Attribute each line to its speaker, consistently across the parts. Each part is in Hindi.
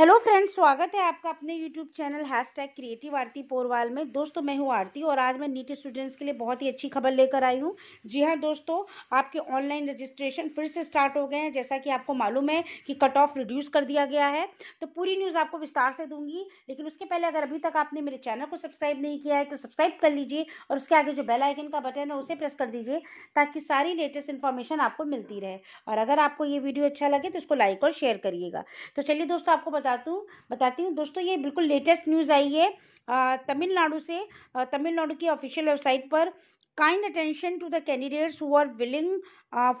Speaker 1: हेलो फ्रेंड्स स्वागत है आपका अपने YouTube channel hashtag creative Aarti Porwal में दोस्तों मैं हूँ आरती और आज मैं नीट स्टूडेंट्स के लिए बहुत ही अच्छी खबर लेकर आई हूँ जी हाँ दोस्तों आपके ऑनलाइन रजिस्ट्रेशन फिर से स्टार्ट हो गए हैं जैसा कि आपको मालूम है कि कट ऑफ रिड्यूस कर दिया गया है तो पूरी न्यूज़ आपको विस्तार से दूंगी लेकिन उसके पहले अगर अभी तक आपने मेरे चैनल को सब्सक्राइब नहीं किया है तो सब्सक्राइब कर लीजिए और उसके आगे जो बेलाइकन का बटन है उसे प्रेस कर दीजिए ताकि सारी लेटेस्ट इन्फॉर्मेशन आपको मिलती रहे और अगर आपको ये वीडियो अच्छा लगे तो उसको लाइक और शेयर करिएगा तो चलिए दोस्तों आपको बता बताता हूँ बताती हूँ दोस्तों ये बिल्कुल लेटेस्ट न्यूज़ आई है तमिलनाडु से तमिलनाडु की ऑफिशियल वेबसाइट पर kind attention to the candidates who are willing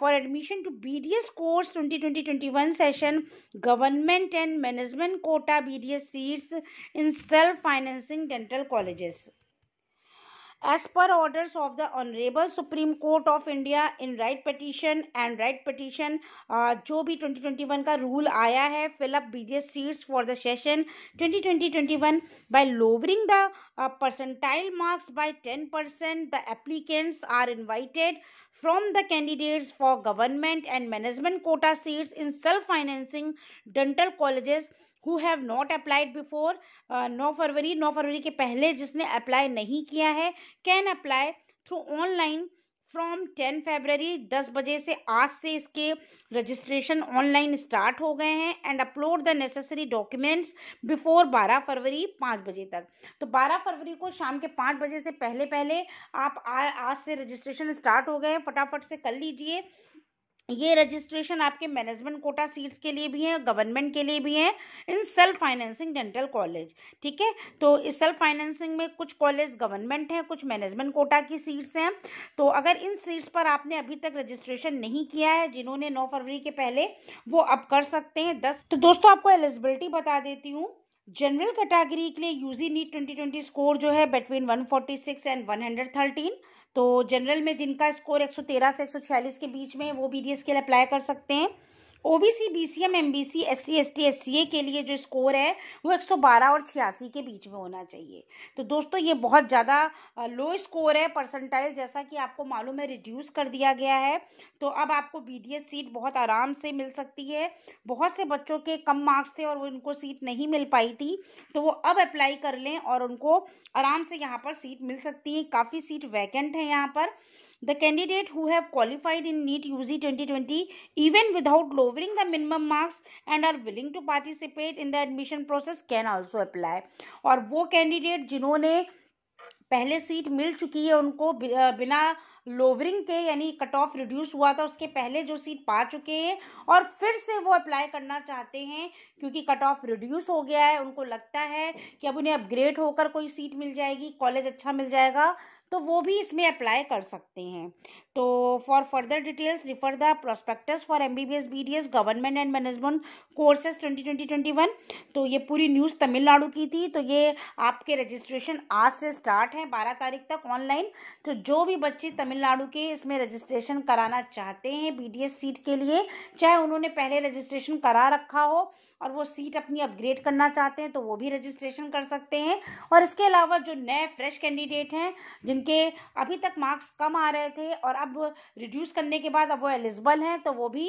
Speaker 1: for admission to B D S course twenty twenty twenty one session government and management quota B D S seats in self financing dental colleges as per orders of the honorable supreme court of india in right petition and right petition uh, जो भी 2021 ka rule आया है fill up BDS seats for the session 2020 2020-21 by lowering the uh, percentile marks by 10% the applicants are invited from the candidates for government and management quota seats in self financing dental colleges who have not applied before नौ फरवरी नौ फरवरी के पहले जिसने अप्लाई नहीं किया है can apply through online from ten February दस बजे से आज से इसके रजिस्ट्रेशन ऑनलाइन स्टार्ट हो गए हैं and upload the necessary documents before बारह फरवरी पाँच बजे तक तो बारह फरवरी को शाम के पाँच बजे से पहले पहले आप आ, आज से रजिस्ट्रेशन स्टार्ट हो गए हैं फटाफट से कर लीजिए ये रजिस्ट्रेशन आपके मैनेजमेंट कोटा सीट्स के लिए भी है गवर्नमेंट के लिए भी है in self financing dental college ठीक है तो इस सेल्फ फाइनेंसिंग में कुछ कॉलेज गवर्नमेंट है कुछ मैनेजमेंट कोटा की सीट्स हैं तो अगर इन सीट्स पर आपने अभी तक रजिस्ट्रेशन नहीं किया है जिन्होंने नौ फरवरी के पहले वो अब कर सकते हैं दस तो दोस्तों आपको एलिजिबिलिटी बता देती हूँ जनरल कैटेगरी के लिए यूजी नीट 2020 स्कोर जो है बिटवीन 146 एंड 113 तो जनरल में जिनका स्कोर 113 से 146 के बीच में वो बीडीएस के लिए अप्लाई कर सकते हैं OBC BCM MBC SC ST SCA के लिए जो स्कोर है वो 112 और छियासी के बीच में होना चाहिए तो दोस्तों ये बहुत ज़्यादा लो स्कोर है परसेंटाइल जैसा कि आपको मालूम है रिड्यूस कर दिया गया है तो अब आपको बीडीएस सीट बहुत आराम से मिल सकती है बहुत से बच्चों के कम मार्क्स थे और वो उनको सीट नहीं मिल पाई थी तो वो अब अप्लाई कर लें और उनको आराम से यहाँ पर सीट मिल सकती है काफ़ी सीट वैकेंट है यहाँ पर the candidate who have qualified in NEET UG 2020 even without lowering the minimum marks and are willing to participate in the admission process can also apply और वो कैंडिडेट जिन्होंने पहले सीट मिल चुकी है उनको बिना लोवरिंग के यानी कट ऑफ रिड्यूस हुआ था उसके पहले जो सीट पा चुके हैं और फिर से वो अप्लाई करना चाहते हैं क्योंकि कट ऑफ रिड्यूस हो गया है उनको लगता है कि अब उन्हें अपग्रेड होकर कोई सीट मिल जाएगी कॉलेज अच्छा मिल जाएगा तो वो भी इसमें अप्लाई कर सकते हैं तो for further details refer the prospectus for M B B S B D S government and management courses twenty twenty twenty one तो ये पूरी न्यूज़ तमिलनाडु की थी तो ये आपके रजिस्ट्रेशन आज से स्टार्ट है बारह तारीख तक ऑनलाइन तो जो भी बच्चे तमिलनाडु के इसमें रजिस्ट्रेशन कराना चाहते हैं बी डी एस सीट के लिए चाहे उन्होंने पहले रजिस्ट्रेशन करा रखा हो और वो सीट अपनी अपग्रेड करना चाहते हैं तो वो भी रजिस्ट्रेशन कर सकते हैं और इसके अलावा जो नए फ्रेश कैंडिडेट हैं जिन जिनके अभी तक मार्क्स कम आ रहे थे और अब रिड्यूस करने के बाद अब वो एलिजिबल हैं तो वो भी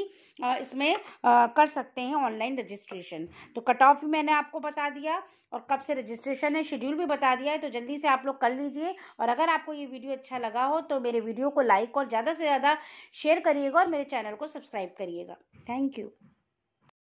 Speaker 1: इसमें कर सकते हैं ऑनलाइन रजिस्ट्रेशन तो कट ऑफ भी मैंने आपको बता दिया और कब से रजिस्ट्रेशन है शेड्यूल भी बता दिया है तो जल्दी से आप लोग कर लीजिए और अगर आपको ये वीडियो अच्छा लगा हो तो मेरे वीडियो को लाइक और ज़्यादा से ज़्यादा शेयर करिएगा और मेरे चैनल को सब्सक्राइब करिएगा थैंक यू